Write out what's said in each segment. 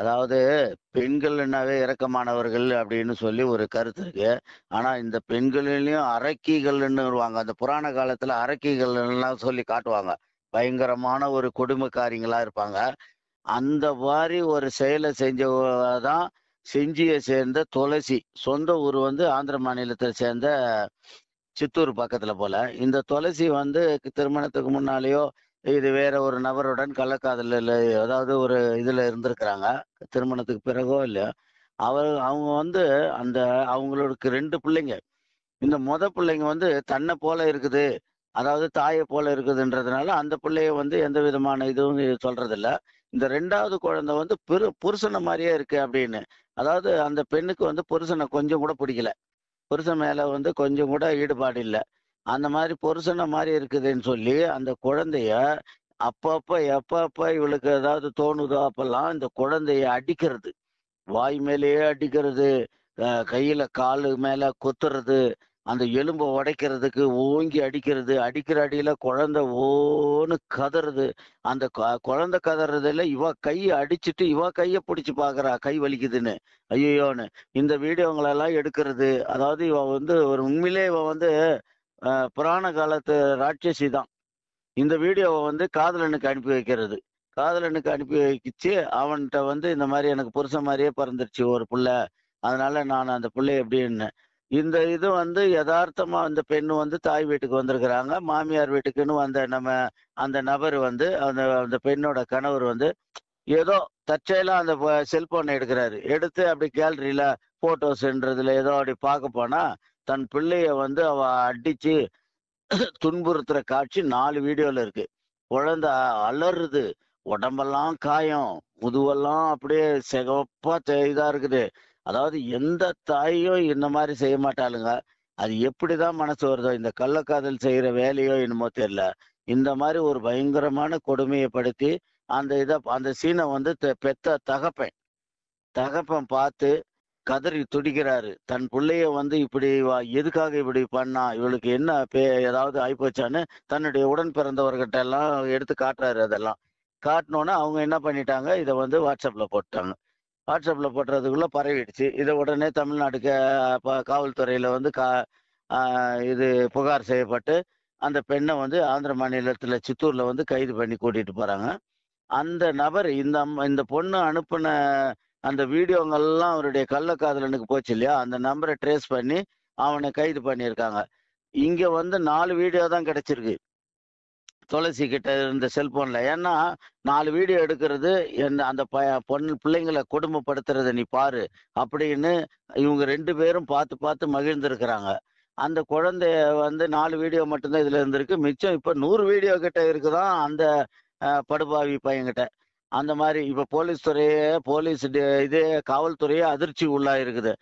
அதாவது பெண்கள்னாவே இறக்கமானவர்கள் அப்படின்னு சொல்லி ஒரு கருத்து இருக்கு ஆனா இந்த பெண்களிலையும் அரக்கிகள்னு வருவாங்க அந்த புராண காலத்துல அரக்கிகள்லாம் சொல்லி காட்டுவாங்க பயங்கரமான ஒரு கொடுமைக்காரிங்களா இருப்பாங்க அந்த மாதிரி ஒரு செயலை செஞ்சதான் செஞ்சியை சேர்ந்த துளசி சொந்த ஊர் வந்து ஆந்திர மாநிலத்தை சேர்ந்த சித்தூர் பக்கத்துல போல இந்த துளசி வந்து திருமணத்துக்கு முன்னாலேயோ இது வேற ஒரு நபருடன் கள்ளக்காதலில் அதாவது ஒரு இதில் இருந்திருக்கிறாங்க திருமணத்துக்கு பிறகோ இல்லையோ அவர் அவங்க வந்து அந்த அவங்களுக்கு ரெண்டு பிள்ளைங்க இந்த மொத பிள்ளைங்க வந்து தன்னை போல இருக்குது அதாவது தாயை போல இருக்குதுன்றதுனால அந்த பிள்ளைய வந்து எந்த விதமான இதுவும் சொல்றதில்ல இந்த ரெண்டாவது குழந்தை வந்து பெரு புருஷனை மாதிரியே இருக்கு அப்படின்னு அதாவது அந்த பெண்ணுக்கு வந்து புருஷனை கொஞ்சம் கூட பிடிக்கல புருஷன் மேல வந்து கொஞ்சம் கூட ஈடுபாடு இல்லை அந்த மாதிரி புருஷனை மாதிரி இருக்குதுன்னு சொல்லி அந்த குழந்தைய அப்பப்ப எப்பப்ப இவளுக்கு ஏதாவது தோணுதோ அப்பெல்லாம் இந்த குழந்தைய அடிக்கிறது வாய் மேலேயே அடிக்கிறது கையில காலு மேல கொத்துறது அந்த எலும்பை உடைக்கிறதுக்கு ஓங்கி அடிக்கிறது அடிக்கிற அடியில குழந்தை ஓன்னு கதறது அந்த குழந்தை கதறதுல இவ கையை அடிச்சுட்டு இவ கைய பிடிச்சு பாக்குறா கை வலிக்குதுன்னு ஐயோன்னு இந்த வீடியோங்களெல்லாம் எடுக்கிறது அதாவது இவ வந்து ஒரு உண்மையிலே இவ வந்து புராண காலத்து ராட்சசி தான் இந்த வீடியோவை வந்து காதலனுக்கு அனுப்பி வைக்கிறது காதலனுக்கு அனுப்பி வைக்கிச்சு அவன்கிட்ட வந்து இந்த மாதிரி எனக்கு புருஷன் மாதிரியே பிறந்துருச்சு ஒரு பிள்ளை அதனால நான் அந்த பிள்ளை எப்படின்னு இந்த இது வந்து யதார்த்தமா அந்த பெண் வந்து தாய் வீட்டுக்கு வந்திருக்கிறாங்க மாமியார் வீட்டுக்குன்னு வந்த நம்ம அந்த நபர் வந்து அந்த அந்த பெண்ணோட கணவர் வந்து ஏதோ தற்செயலாக அந்த செல்போனை எடுக்கிறாரு எடுத்து அப்படி கேலரியில போட்டோஸ்ன்றதுல ஏதோ அப்படி பார்க்க போனா தன் பிள்ளைய வந்து அவ அடிச்சு துன்புறுத்துற காட்சி நாலு வீடியோல இருக்கு குழந்த அலறுது உடம்பெல்லாம் காயம் முதுவெல்லாம் அப்படியே சிகப்பா இதா இருக்குது அதாவது எந்த தாயும் இந்த மாதிரி செய்ய மாட்டாளுங்க அது எப்படிதான் மனசு வருதோ இந்த கள்ளக்காதல் செய்யற வேலையோ என்னமோ தெரியல இந்த மாதிரி ஒரு பயங்கரமான கொடுமையை படுத்தி அந்த இதை அந்த சீனை வந்து பெத்த தகப்பேன் தகப்பன் பார்த்து கதறி துடிக்கிறாரு தன் பிள்ளைய வந்து இப்படி எதுக்காக இப்படி பண்ணா இவளுக்கு என்ன பே ஏதாவது ஆயிப்போச்சான்னு தன்னுடைய உடன் பிறந்தவர்கிட்ட எல்லாம் எடுத்து காட்டுறாரு அதெல்லாம் காட்டினோன்னே அவங்க என்ன பண்ணிட்டாங்க இதை வந்து வாட்ஸ்அப்பில் போட்டாங்க வாட்ஸ்அப்பில் போட்டுறதுக்குள்ளே பரவிடுச்சு இதை உடனே தமிழ்நாடுக்கு காவல்துறையில் வந்து கா இது புகார் செய்யப்பட்டு அந்த பெண்ணை வந்து ஆந்திர மாநிலத்தில் சித்தூரில் வந்து கைது பண்ணி கூட்டிகிட்டு போகிறாங்க அந்த நபர் இந்த இந்த பொண்ணு அனுப்பின அந்த வீடியோங்கள்லாம் அவருடைய கள்ளக்காதலனுக்கு போச்சு இல்லையா அந்த நம்பரை ட்ரேஸ் பண்ணி அவனை கைது பண்ணியிருக்காங்க இங்க வந்து நாலு வீடியோ தான் கிடைச்சிருக்கு துளசி கிட்ட இருந்த செல்போன்ல ஏன்னா நாலு வீடியோ எடுக்கிறது என் அந்த ப பொண்ணு பிள்ளைங்களை குடும்பப்படுத்துறத நீ பாரு அப்படின்னு இவங்க ரெண்டு பேரும் பார்த்து பார்த்து மகிழ்ந்திருக்கிறாங்க அந்த குழந்தைய வந்து நாலு வீடியோ மட்டும்தான் இதுல இருந்திருக்கு மிச்சம் இப்போ நூறு வீடியோ கிட்ட இருக்குதான் அந்த படுபாவி பையன்கிட்ட அந்த மாதிரி இப்போ போலீஸ் துறையே போலீஸ் இது காவல்துறையே அதிர்ச்சி உள்ளா இருக்குது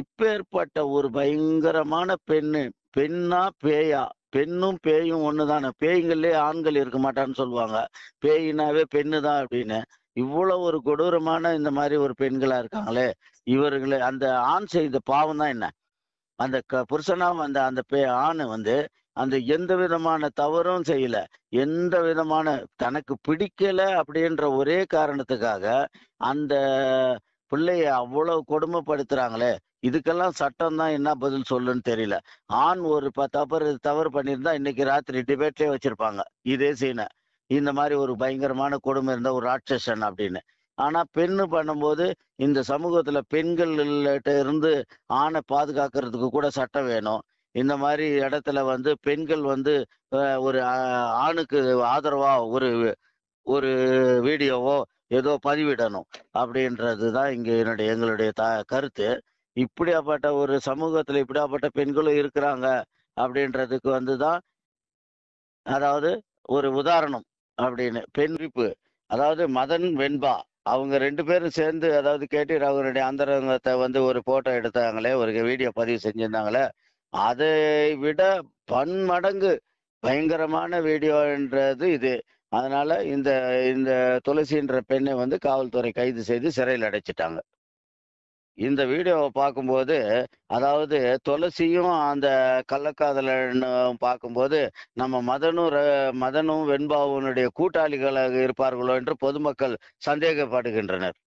இப்பேற்பட்ட ஒரு பயங்கரமான பெண்ணு பெண்ணா பேயா பெண்ணும் பேயும் ஒண்ணுதானே பேய்கள்லயே ஆண்கள் இருக்க மாட்டான்னு சொல்லுவாங்க பேயினாவே பெண்ணு தான் அப்படின்னு இவ்வளோ ஒரு கொடூரமான இந்த மாதிரி ஒரு பெண்களாக இருக்காங்களே இவர்களை அந்த ஆண் செய்த பாவம் தான் என்ன அந்த க புருஷனாக அந்த அந்த பே ஆண் வந்து அந்த எந்த விதமான தவறும் செய்யல எந்த விதமான தனக்கு பிடிக்கல அப்படின்ற ஒரே காரணத்துக்காக அந்த பிள்ளைய அவ்வளவு கொடுமைப்படுத்துறாங்களே இதுக்கெல்லாம் சட்டம் தான் என்ன பதில் சொல்லுன்னு தெரியல ஆண் ஒரு ப தவறு தவறு பண்ணியிருந்தா இன்னைக்கு ராத்திரி டிபேட்லேயே வச்சிருப்பாங்க இதே சீனை இந்த மாதிரி ஒரு பயங்கரமான கொடுமை இருந்தா ஒரு ராட்சசன் அப்படின்னு ஆனா பெண்ணு பண்ணும்போது இந்த சமூகத்துல பெண்கள் இருந்து ஆணை பாதுகாக்கிறதுக்கு கூட சட்டம் வேணும் இந்த மாதிரி இடத்துல வந்து பெண்கள் வந்து ஒரு ஆணுக்கு ஆதரவா ஒரு ஒரு வீடியோவோ ஏதோ பதிவிடணும் அப்படின்றது தான் இங்கே என்னுடைய எங்களுடைய த கருத்து இப்படியாப்பட்ட ஒரு சமூகத்தில் இப்படியாப்பட்ட பெண்களும் இருக்கிறாங்க அப்படின்றதுக்கு வந்து தான் அதாவது ஒரு உதாரணம் அப்படின்னு பெண் அதாவது மதன் வெண்பா அவங்க ரெண்டு பேரும் சேர்ந்து அதாவது கேட்டு அவங்களுடைய அந்தரங்கத்தை வந்து ஒரு ஃபோட்டோ எடுத்தாங்களே ஒரு வீடியோ பதிவு செஞ்சுருந்தாங்களே அதை விட பன்மடங்கு பயங்கரமான வீடியோ என்றது இது அதனால இந்த இந்த துளசின்ற பெண்ணை வந்து காவல்துறை கைது செய்து சிறையில் அடைச்சிட்டாங்க இந்த வீடியோவை பார்க்கும்போது அதாவது துளசியும் அந்த கள்ளக்காதலனும் பார்க்கும்போது நம்ம மதனும் மதனும் வெண்பாவனுடைய கூட்டாளிகளாக இருப்பார்களோ என்று பொதுமக்கள் சந்தேகப்படுகின்றனர்